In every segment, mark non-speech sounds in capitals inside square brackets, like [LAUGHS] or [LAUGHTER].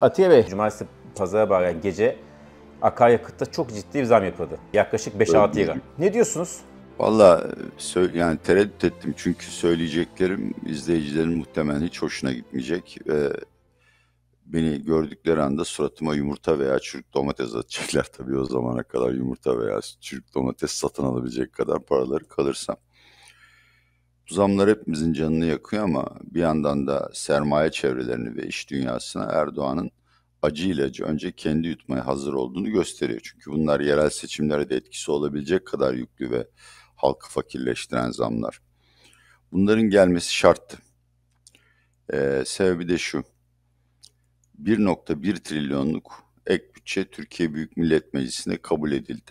Atiye Bey, cumartesi pazara bağlayan yani gece akaryakıtta çok ciddi bir zam yapıldı. Yaklaşık 5-6 lira. Ne diyorsunuz? Valla yani tereddüt ettim çünkü söyleyeceklerim izleyicilerin muhtemelen hiç hoşuna gitmeyecek. Ee, beni gördükleri anda suratıma yumurta veya çürük domates atacaklar. [LAUGHS] Tabii o zamana kadar yumurta veya çürük domates satın alabilecek kadar paraları kalırsam zamlar hepimizin canını yakıyor ama bir yandan da sermaye çevrelerini ve iş dünyasına Erdoğan'ın acı ilacı önce kendi yutmaya hazır olduğunu gösteriyor. Çünkü bunlar yerel seçimlere de etkisi olabilecek kadar yüklü ve halkı fakirleştiren zamlar. Bunların gelmesi şarttı. Ee, sebebi de şu. 1.1 trilyonluk ek bütçe Türkiye Büyük Millet Meclisi'nde kabul edildi.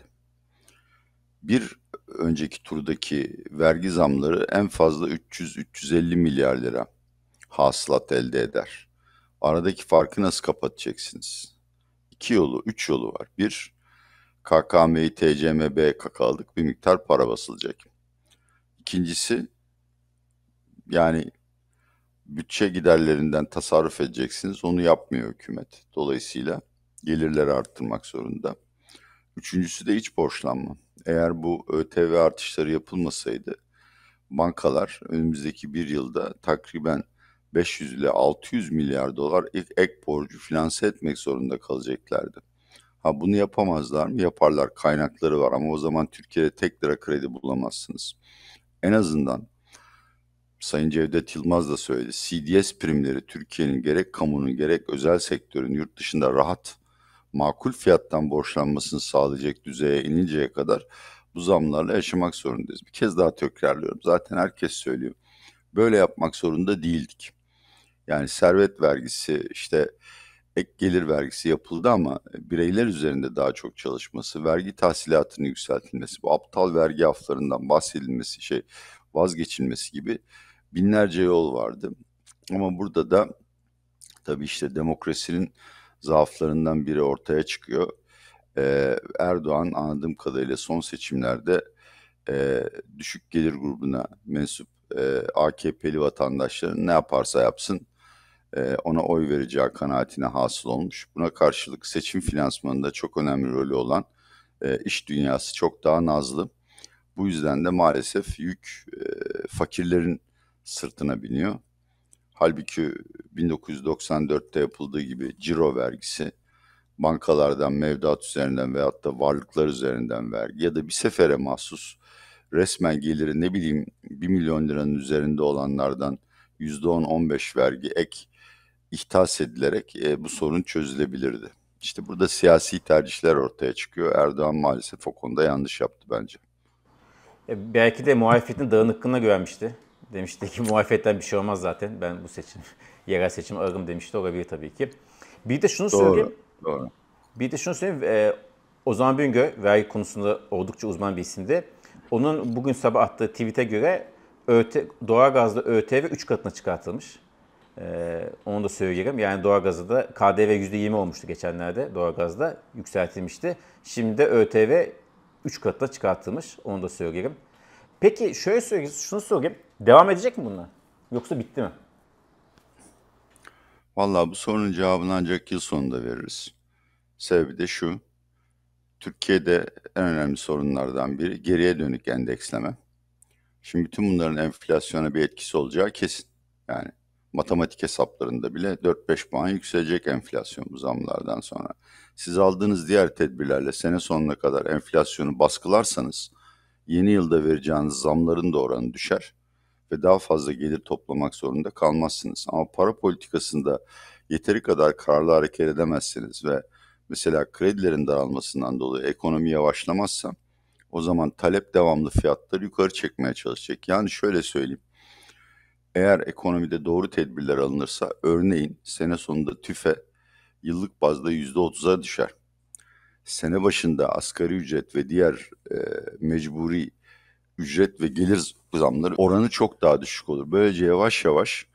Bir önceki turdaki vergi zamları en fazla 300-350 milyar lira hasılat elde eder. Aradaki farkı nasıl kapatacaksınız? İki yolu, üç yolu var. Bir, KKM'yi TCMB'ye kakaldık bir miktar para basılacak. İkincisi, yani bütçe giderlerinden tasarruf edeceksiniz. Onu yapmıyor hükümet. Dolayısıyla gelirleri arttırmak zorunda. Üçüncüsü de iç borçlanma eğer bu ÖTV artışları yapılmasaydı bankalar önümüzdeki bir yılda takriben 500 ile 600 milyar dolar ilk ek borcu finanse etmek zorunda kalacaklardı. Ha bunu yapamazlar mı? Yaparlar. Kaynakları var ama o zaman Türkiye'de tek lira kredi bulamazsınız. En azından Sayın Cevdet Yılmaz da söyledi. CDS primleri Türkiye'nin gerek kamunun gerek özel sektörün yurt dışında rahat makul fiyattan borçlanmasını sağlayacak düzeye ininceye kadar bu zamlarla yaşamak zorundayız. Bir kez daha tekrarlıyorum. Zaten herkes söylüyor. Böyle yapmak zorunda değildik. Yani servet vergisi işte ek gelir vergisi yapıldı ama bireyler üzerinde daha çok çalışması, vergi tahsilatının yükseltilmesi, bu aptal vergi aflarından bahsedilmesi, şey vazgeçilmesi gibi binlerce yol vardı. Ama burada da tabii işte demokrasinin zaaflarından biri ortaya çıkıyor. Ee, Erdoğan anladığım kadarıyla son seçimlerde e, düşük gelir grubuna mensup e, AKP'li vatandaşların ne yaparsa yapsın e, ona oy vereceği kanaatine hasıl olmuş. Buna karşılık seçim finansmanında çok önemli rolü olan e, iş dünyası çok daha nazlı. Bu yüzden de maalesef yük e, fakirlerin sırtına biniyor. Halbuki 1994'te e, yapıldığı gibi ciro vergisi bankalardan mevduat üzerinden veyahut da varlıklar üzerinden vergi ya da bir sefere mahsus resmen geliri ne bileyim 1 milyon liranın üzerinde olanlardan %10-15 vergi ek ihtas edilerek e, bu sorun çözülebilirdi. İşte burada siyasi tercihler ortaya çıkıyor. Erdoğan maalesef o konuda yanlış yaptı bence. E, belki de muhalefetin dağınıklığına güvenmişti. Demişti ki muhalefetten bir şey olmaz zaten. Ben bu seçim, [LAUGHS] yerel seçim ararım demişti. Olabilir tabii ki. Bir de şunu doğru, söyleyeyim. Doğru. Bir de şunu söyleyeyim. E, Ozan Büngö, vergi konusunda oldukça uzman bir isimdi. Onun bugün sabah attığı tweet'e göre ÖT, gazlı ÖTV 3 katına çıkartılmış. Ee, onu da söyleyelim. Yani doğalgazı da KDV %20 olmuştu geçenlerde gazda yükseltilmişti. Şimdi de ÖTV 3 katına çıkartılmış. Onu da söyleyelim. Peki şöyle sorayım, şunu sorayım. Devam edecek mi bunlar? Yoksa bitti mi? Valla bu sorunun cevabını ancak yıl sonunda veririz. Sebebi de şu. Türkiye'de en önemli sorunlardan biri geriye dönük endeksleme. Şimdi bütün bunların enflasyona bir etkisi olacağı kesin. Yani matematik hesaplarında bile 4-5 puan yükselecek enflasyon bu zamlardan sonra. Siz aldığınız diğer tedbirlerle sene sonuna kadar enflasyonu baskılarsanız yeni yılda vereceğiniz zamların da oranı düşer ve daha fazla gelir toplamak zorunda kalmazsınız. Ama para politikasında yeteri kadar kararlı hareket edemezseniz ve mesela kredilerin daralmasından dolayı ekonomi yavaşlamazsa o zaman talep devamlı fiyatları yukarı çekmeye çalışacak. Yani şöyle söyleyeyim. Eğer ekonomide doğru tedbirler alınırsa örneğin sene sonunda tüfe yıllık bazda %30'a düşer sene başında asgari ücret ve diğer e, mecburi ücret ve gelir zamları oranı çok daha düşük olur. Böylece yavaş yavaş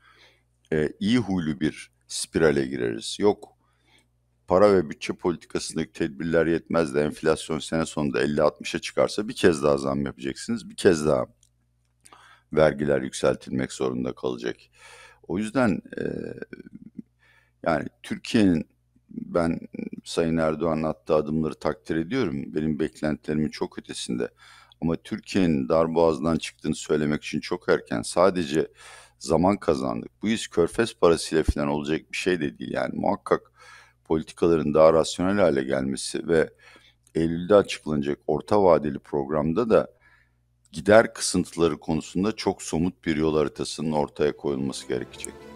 e, iyi huylu bir spirale gireriz. Yok para ve bütçe politikasındaki tedbirler yetmez de enflasyon sene sonunda 50-60'a çıkarsa bir kez daha zam yapacaksınız. Bir kez daha vergiler yükseltilmek zorunda kalacak. O yüzden e, yani Türkiye'nin ben Sayın Erdoğan'ın attığı adımları takdir ediyorum. Benim beklentilerimin çok ötesinde. Ama Türkiye'nin darboğazdan çıktığını söylemek için çok erken. Sadece zaman kazandık. Bu iş körfez parasıyla falan olacak bir şey de değil. Yani muhakkak politikaların daha rasyonel hale gelmesi ve Eylül'de açıklanacak orta vadeli programda da gider kısıntıları konusunda çok somut bir yol haritasının ortaya koyulması gerekecek.